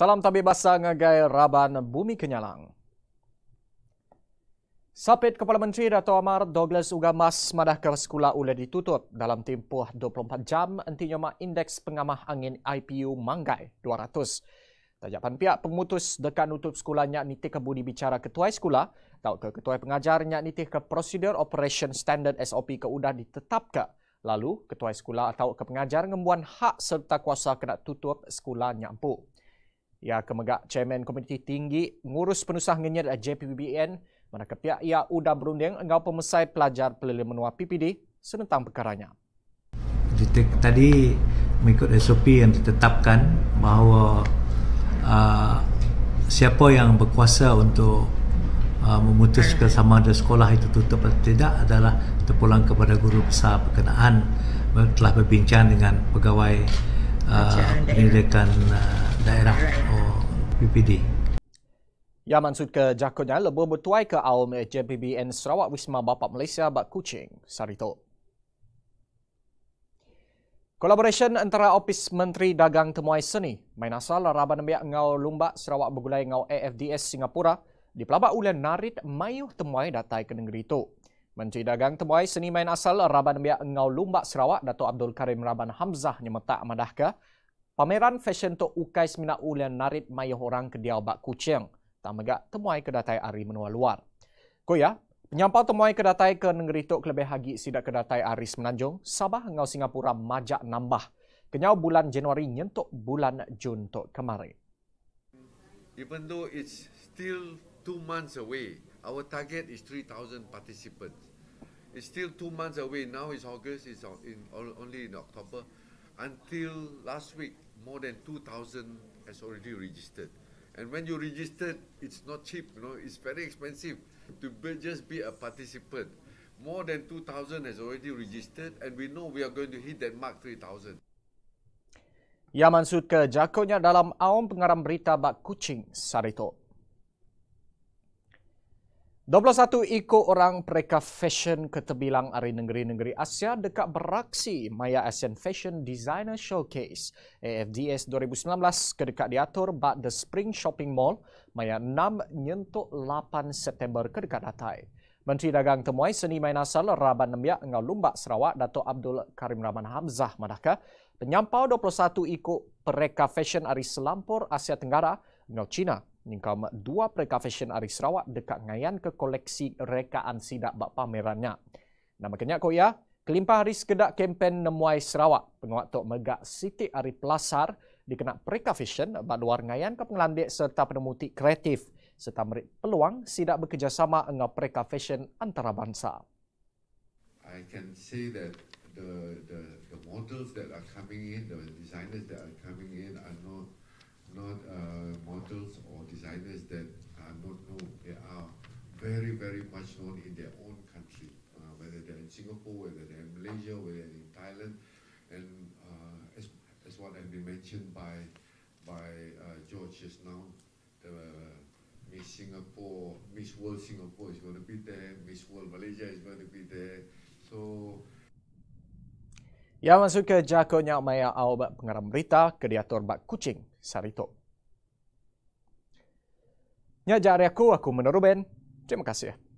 Salam tabi basa ngagai Raban Bumi Kenyalang. Sapit Kepala Menteri Dato' Amar Douglas Ugamas madah ke sekolah ulah ditutup dalam tempoh 24 jam entinya mak indeks pengamah angin IPU Manggai 200. Tajapan pihak pemutus dekat nutup sekolahnya nitik ke budi bicara ketua sekolah atau ke ketua pengajarnya nitik ke prosedur operation standard SOP keudah ditetapkan. Lalu ketua sekolah atau ke pengajar ngembuan hak serta kuasa kena tutup sekolah nyampuk. Ya kemegak Chairman Komiti Tinggi Ngurus Penusah Ngenyat JPBBN mana ketiak ia ya udah berunding engkau pemesai pelajar pelilih menua PPD senentang perkaranya. Tadi mengikut SOP yang ditetapkan bahawa uh, siapa yang berkuasa untuk uh, memutuskan sama ada sekolah itu tutup atau tidak adalah terpulang kepada guru besar berkenaan telah berbincang dengan pegawai uh, pendidikan uh, daerah oh, UPD. Ya mansut ke jakonya lebih bertuai ke awam JPBN Sarawak Wisma Bapak Malaysia Bak Kuching, Sarito. Collaboration antara Opis Menteri Dagang Temuai Seni, Main Asal, Raban Nembiak Ngau Lumbak, Sarawak Begulai Ngau AFDS Singapura, di pelabak ulen narit mayuh temuai datai ke negeri itu. Menteri Dagang Temuai Seni Main Asal, Raban Nembiak Ngau Lumbak, Sarawak, Dato' Abdul Karim Raban Hamzah, nyemetak madahka, Pameran fashion Tok Ukai Semina Ulian narit mayu orang ke dia bak kucing. Tak megak temuai kedatai ari menua luar. Ko ya, penyampau temuai kedatai ke negeri Tok kelebih hagi sidak kedatai ari semenanjung, Sabah ngau Singapura majak nambah. Kenyau bulan Januari nyentuk bulan Jun Tok kemarin. Even though it's still two months away, our target is 3,000 participants. It's still two months away. Now it's August, it's only in October until last week, more than 2,000 has already registered. And when you registered, it's not cheap, you know, it's very expensive to be, just be a participant. More than 2,000 has already registered and we know we are going to hit that mark 3,000. Yaman Sutka, jakonya dalam awam pengarang berita bak kucing, Sarito. 21 ikut orang pereka fashion keterbilang hari negeri-negeri Asia dekat beraksi Maya Asian Fashion Designer Showcase AFDS 2019 dekat diatur bat The Spring Shopping Mall Maya 6 nyentuk 8 September dekat datai. Menteri Dagang Temuai Seni Main Asal Raban Nembiak Engau Lumbak Sarawak Dato' Abdul Karim Rahman Hamzah Madaka penyampau 21 ikut pereka fashion hari selampur Asia Tenggara Engau China. Nyingkam dua fashion Aris Sarawak dekat ngayan ke koleksi rekaan sidak bak pamerannya. Nama kenya kau ya, kelimpah hari sekedak kempen nemuai Sarawak. Penguat Tok Megak Siti Ari Plasar dikenak prekafesyen bak luar ngayan ke pengelandik serta penemuti kreatif serta merit peluang sidak bekerjasama dengan prekafesyen antarabangsa. I can say that the, the, the models that are coming in, the designers that are coming in are not diners that are not known, they are very, very much known in their own country, uh, whether they're in Singapore, whether they're in Malaysia, whether they're in Thailand. And uh, as, as what has been mentioned by, by uh, George just now, the Miss Singapore, Miss World Singapore is going to be there, Miss World Malaysia is going to be there. So, Yang masuk ke jakonya maya awak pengarah berita, kreator bak kucing, Sarito. Nyajak hari aku, aku menurut Ben. Terima kasih ya.